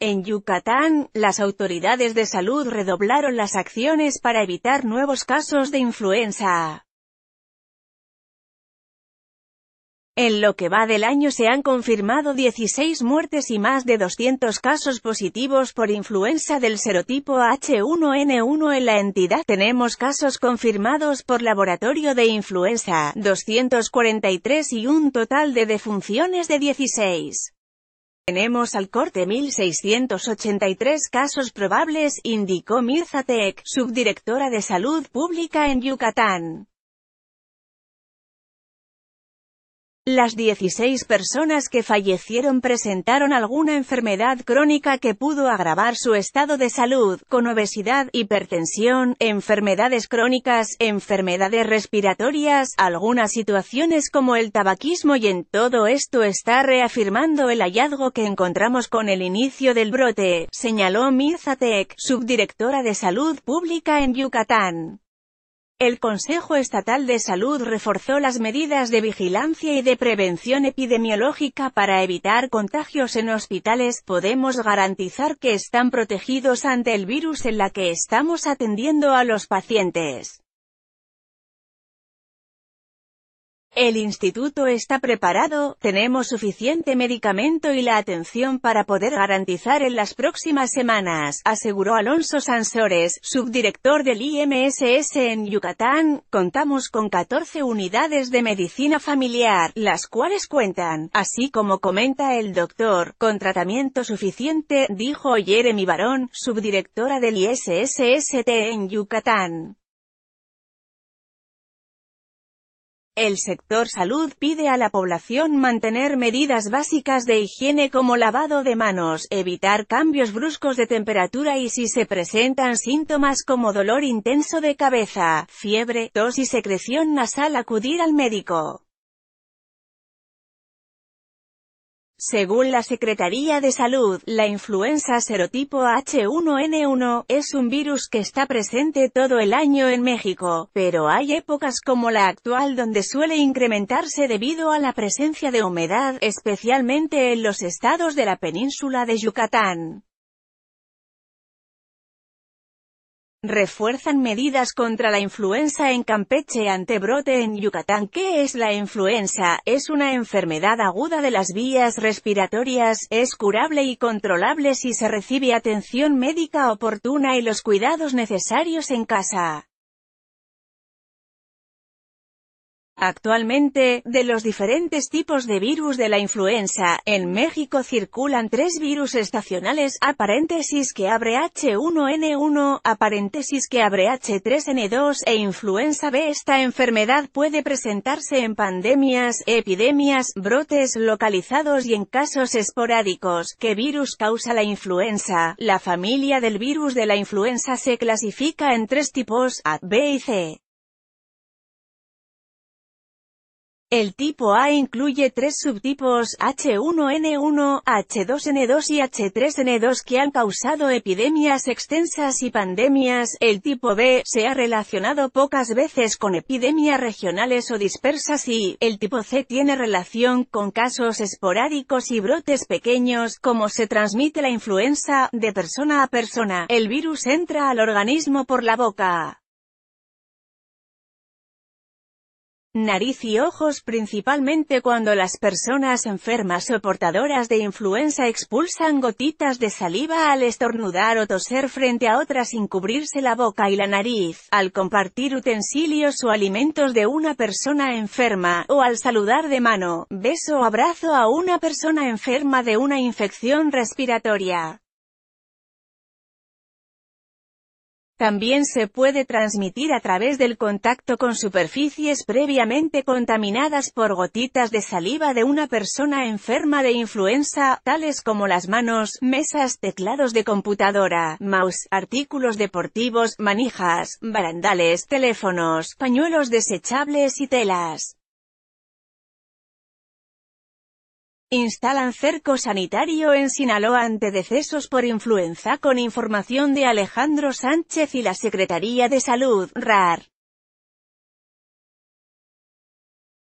En Yucatán, las autoridades de salud redoblaron las acciones para evitar nuevos casos de influenza. En lo que va del año se han confirmado 16 muertes y más de 200 casos positivos por influenza del serotipo H1N1 en la entidad. Tenemos casos confirmados por laboratorio de influenza, 243 y un total de defunciones de 16. Tenemos al corte 1683 casos probables, indicó Mirza Teek, subdirectora de Salud Pública en Yucatán. Las 16 personas que fallecieron presentaron alguna enfermedad crónica que pudo agravar su estado de salud, con obesidad, hipertensión, enfermedades crónicas, enfermedades respiratorias, algunas situaciones como el tabaquismo y en todo esto está reafirmando el hallazgo que encontramos con el inicio del brote, señaló Mirzatek, subdirectora de Salud Pública en Yucatán. El Consejo Estatal de Salud reforzó las medidas de vigilancia y de prevención epidemiológica para evitar contagios en hospitales. Podemos garantizar que están protegidos ante el virus en la que estamos atendiendo a los pacientes. El instituto está preparado, tenemos suficiente medicamento y la atención para poder garantizar en las próximas semanas, aseguró Alonso Sansores, subdirector del IMSS en Yucatán. Contamos con 14 unidades de medicina familiar, las cuales cuentan, así como comenta el doctor, con tratamiento suficiente, dijo Jeremy Barón, subdirectora del ISSST en Yucatán. El sector salud pide a la población mantener medidas básicas de higiene como lavado de manos, evitar cambios bruscos de temperatura y si se presentan síntomas como dolor intenso de cabeza, fiebre, tos y secreción nasal acudir al médico. Según la Secretaría de Salud, la influenza serotipo H1N1 es un virus que está presente todo el año en México, pero hay épocas como la actual donde suele incrementarse debido a la presencia de humedad, especialmente en los estados de la península de Yucatán. Refuerzan medidas contra la influenza en Campeche ante brote en Yucatán. ¿Qué es la influenza? Es una enfermedad aguda de las vías respiratorias, es curable y controlable si se recibe atención médica oportuna y los cuidados necesarios en casa. Actualmente, de los diferentes tipos de virus de la influenza, en México circulan tres virus estacionales, a paréntesis que abre H1N1, a paréntesis que abre H3N2 e influenza B. Esta enfermedad puede presentarse en pandemias, epidemias, brotes localizados y en casos esporádicos. ¿Qué virus causa la influenza? La familia del virus de la influenza se clasifica en tres tipos, A, B y C. El tipo A incluye tres subtipos H1N1, H2N2 y H3N2 que han causado epidemias extensas y pandemias. El tipo B se ha relacionado pocas veces con epidemias regionales o dispersas y el tipo C tiene relación con casos esporádicos y brotes pequeños, como se transmite la influenza de persona a persona. El virus entra al organismo por la boca. nariz y ojos principalmente cuando las personas enfermas o portadoras de influenza expulsan gotitas de saliva al estornudar o toser frente a otras sin cubrirse la boca y la nariz, al compartir utensilios o alimentos de una persona enferma, o al saludar de mano, beso o abrazo a una persona enferma de una infección respiratoria. También se puede transmitir a través del contacto con superficies previamente contaminadas por gotitas de saliva de una persona enferma de influenza, tales como las manos, mesas, teclados de computadora, mouse, artículos deportivos, manijas, barandales, teléfonos, pañuelos desechables y telas. Instalan cerco sanitario en Sinaloa ante decesos por influenza con información de Alejandro Sánchez y la Secretaría de Salud, RAR.